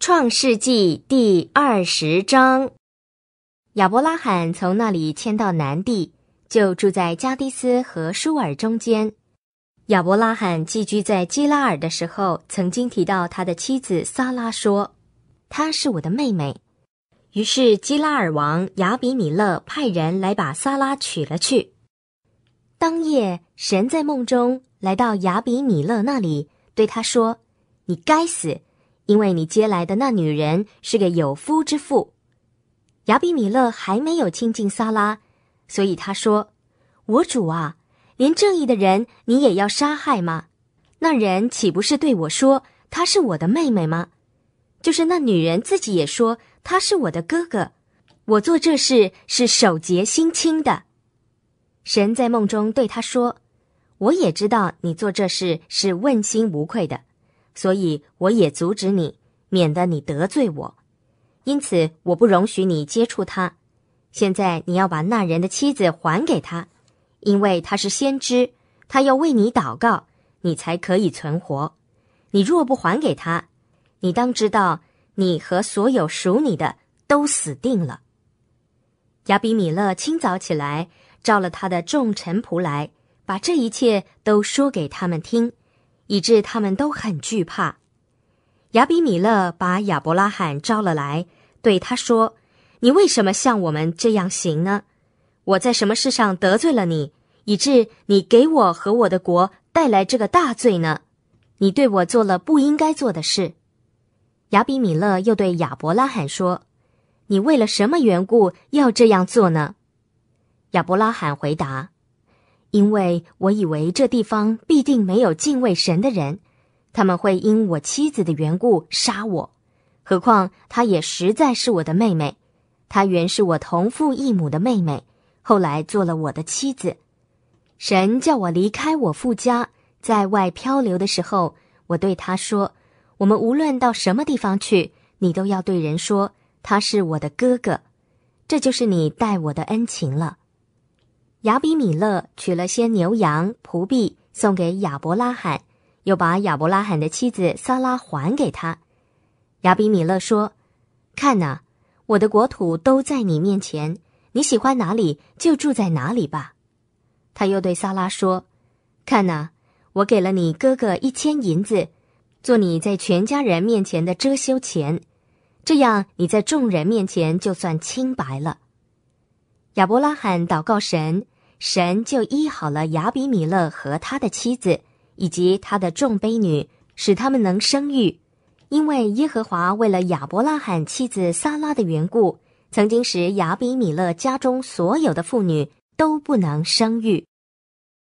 创世纪第二十章，亚伯拉罕从那里迁到南地，就住在加迪斯和舒尔中间。亚伯拉罕寄居在基拉尔的时候，曾经提到他的妻子萨拉说：“她是我的妹妹。”于是基拉尔王亚比米勒派人来把萨拉娶了去。当夜，神在梦中来到亚比米勒那里，对他说：“你该死。”因为你接来的那女人是个有夫之妇，亚比米勒还没有亲近撒拉，所以他说：“我主啊，连正义的人你也要杀害吗？那人岂不是对我说她是我的妹妹吗？就是那女人自己也说她是我的哥哥。我做这事是守节心清的。神在梦中对他说：我也知道你做这事是问心无愧的。”所以我也阻止你，免得你得罪我。因此，我不容许你接触他。现在你要把那人的妻子还给他，因为他是先知，他要为你祷告，你才可以存活。你若不还给他，你当知道，你和所有属你的都死定了。亚比米勒清早起来，召了他的众臣仆来，把这一切都说给他们听。以致他们都很惧怕。亚比米勒把亚伯拉罕招了来，对他说：“你为什么像我们这样行呢？我在什么事上得罪了你，以致你给我和我的国带来这个大罪呢？你对我做了不应该做的事。”亚比米勒又对亚伯拉罕说：“你为了什么缘故要这样做呢？”亚伯拉罕回答。因为我以为这地方必定没有敬畏神的人，他们会因我妻子的缘故杀我。何况她也实在是我的妹妹，她原是我同父异母的妹妹，后来做了我的妻子。神叫我离开我父家，在外漂流的时候，我对他说：“我们无论到什么地方去，你都要对人说他是我的哥哥，这就是你待我的恩情了。”亚比米勒取了些牛羊仆婢送给亚伯拉罕，又把亚伯拉罕的妻子萨拉还给他。亚比米勒说：“看呐，我的国土都在你面前，你喜欢哪里就住在哪里吧。”他又对萨拉说：“看呐，我给了你哥哥一千银子，做你在全家人面前的遮羞钱，这样你在众人面前就算清白了。”亚伯拉罕祷告神，神就医好了亚比米勒和他的妻子，以及他的众悲女，使他们能生育。因为耶和华为了亚伯拉罕妻子撒拉的缘故，曾经使亚比米勒家中所有的妇女都不能生育。